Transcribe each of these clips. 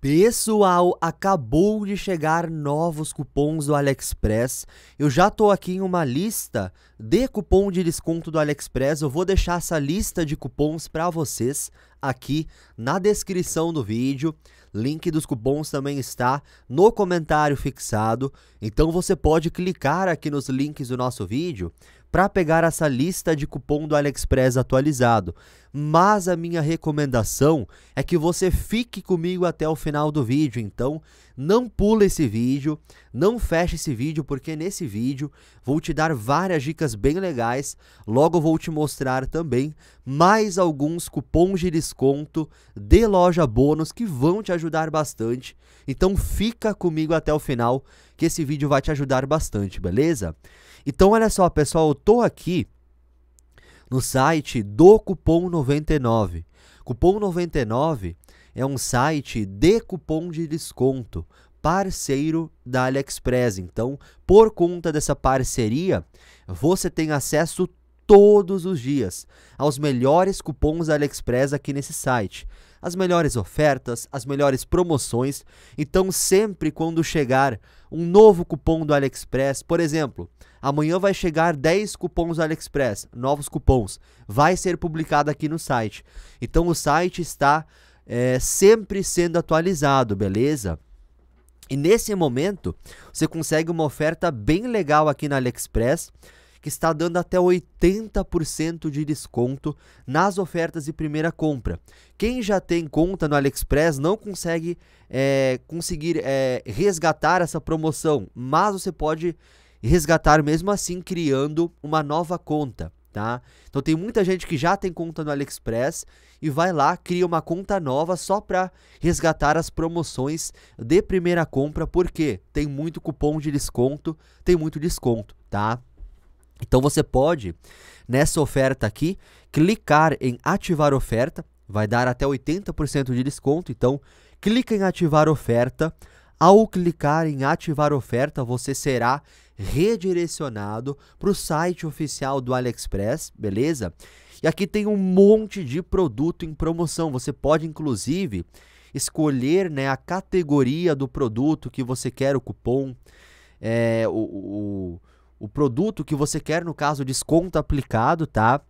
Pessoal, acabou de chegar novos cupons do AliExpress. Eu já tô aqui em uma lista Dê cupom de desconto do AliExpress, eu vou deixar essa lista de cupons para vocês aqui na descrição do vídeo. Link dos cupons também está no comentário fixado, então você pode clicar aqui nos links do nosso vídeo para pegar essa lista de cupom do AliExpress atualizado. Mas a minha recomendação é que você fique comigo até o final do vídeo, então não pule esse vídeo, não feche esse vídeo porque nesse vídeo vou te dar várias dicas bem legais. Logo vou te mostrar também mais alguns cupons de desconto de loja bônus que vão te ajudar bastante. Então fica comigo até o final que esse vídeo vai te ajudar bastante, beleza? Então olha só, pessoal, eu tô aqui no site do cupom 99. Cupom 99 é um site de cupom de desconto parceiro da AliExpress. Então, por conta dessa parceria, você tem acesso todos os dias aos melhores cupons da AliExpress aqui nesse site. As melhores ofertas, as melhores promoções. Então, sempre quando chegar um novo cupom do AliExpress, por exemplo, amanhã vai chegar 10 cupons do AliExpress, novos cupons, vai ser publicado aqui no site. Então, o site está é, sempre sendo atualizado, beleza? E nesse momento, você consegue uma oferta bem legal aqui na AliExpress, que está dando até 80% de desconto nas ofertas de primeira compra. Quem já tem conta no AliExpress não consegue é, conseguir é, resgatar essa promoção, mas você pode resgatar mesmo assim criando uma nova conta tá? Então tem muita gente que já tem conta no AliExpress e vai lá, cria uma conta nova só para resgatar as promoções de primeira compra, porque tem muito cupom de desconto, tem muito desconto, tá? Então você pode, nessa oferta aqui, clicar em ativar oferta, vai dar até 80% de desconto, então clica em ativar oferta. Ao clicar em ativar oferta, você será redirecionado para o site oficial do AliExpress, beleza? E aqui tem um monte de produto em promoção. Você pode, inclusive, escolher né, a categoria do produto que você quer, o cupom, é, o, o, o produto que você quer, no caso, desconto aplicado, tá?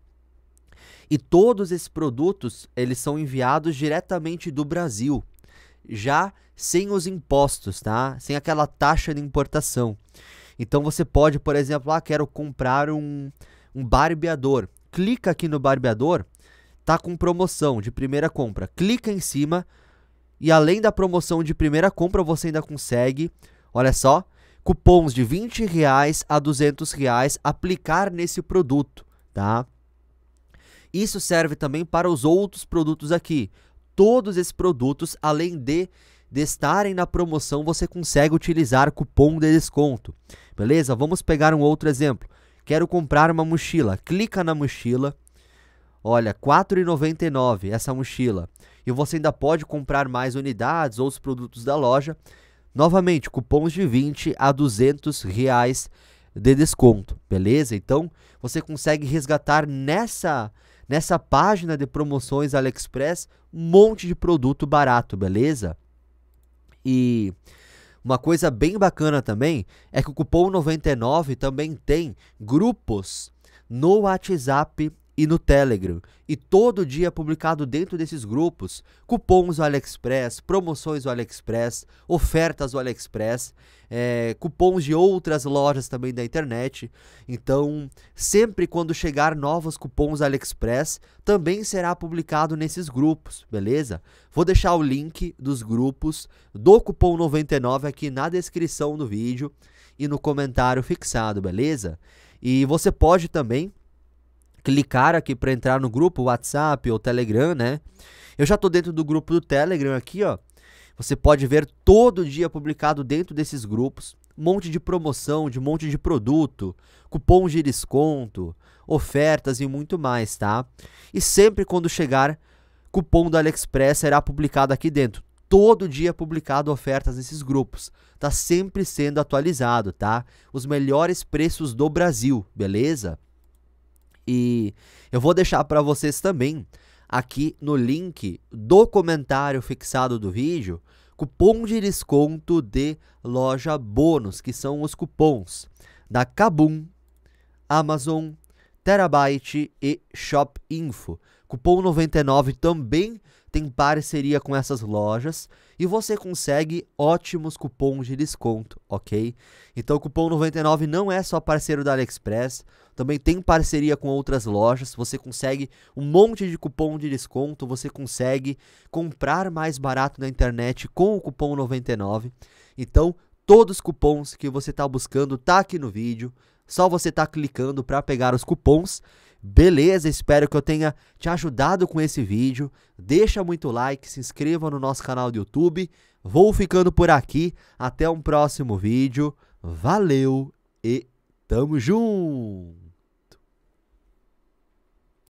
E todos esses produtos, eles são enviados diretamente do Brasil, já sem os impostos, tá? Sem aquela taxa de importação. Então você pode, por exemplo, ah, quero comprar um, um barbeador. Clica aqui no barbeador, tá com promoção de primeira compra. Clica em cima e além da promoção de primeira compra, você ainda consegue, olha só, cupons de 20 reais a 200 reais aplicar nesse produto, tá? Isso serve também para os outros produtos aqui. Todos esses produtos, além de de estarem na promoção, você consegue utilizar cupom de desconto. Beleza? Vamos pegar um outro exemplo. Quero comprar uma mochila. Clica na mochila. Olha, R$ 4,99 essa mochila. E você ainda pode comprar mais unidades, ou os produtos da loja. Novamente, cupons de 20 a 200 reais de desconto, beleza? Então, você consegue resgatar nessa nessa página de promoções AliExpress um monte de produto barato, beleza? E uma coisa bem bacana também é que o cupom 99 também tem grupos no WhatsApp e no Telegram. E todo dia é publicado dentro desses grupos cupons do AliExpress, promoções do AliExpress, ofertas do AliExpress, é, cupons de outras lojas também da internet. Então, sempre quando chegar novos cupons do AliExpress, também será publicado nesses grupos, beleza? Vou deixar o link dos grupos do cupom 99 aqui na descrição do vídeo e no comentário fixado, beleza? E você pode também clicar aqui para entrar no grupo WhatsApp ou Telegram, né? Eu já tô dentro do grupo do Telegram aqui, ó. Você pode ver todo dia publicado dentro desses grupos um monte de promoção, de um monte de produto, cupons de desconto, ofertas e muito mais, tá? E sempre quando chegar cupom do AliExpress será publicado aqui dentro. Todo dia publicado ofertas nesses grupos. Tá sempre sendo atualizado, tá? Os melhores preços do Brasil, beleza? E eu vou deixar para vocês também aqui no link do comentário fixado do vídeo cupom de desconto de loja bônus, que são os cupons da Kabum, Amazon, Terabyte e Shop Info. Cupom 99 também tem parceria com essas lojas e você consegue ótimos cupons de desconto, ok? Então o cupom 99 não é só parceiro da AliExpress, também tem parceria com outras lojas, você consegue um monte de cupom de desconto, você consegue comprar mais barato na internet com o cupom 99. Então, todos os cupons que você está buscando tá aqui no vídeo só você tá clicando para pegar os cupons. Beleza, espero que eu tenha te ajudado com esse vídeo. Deixa muito like, se inscreva no nosso canal do YouTube. Vou ficando por aqui. Até um próximo vídeo. Valeu e tamo junto!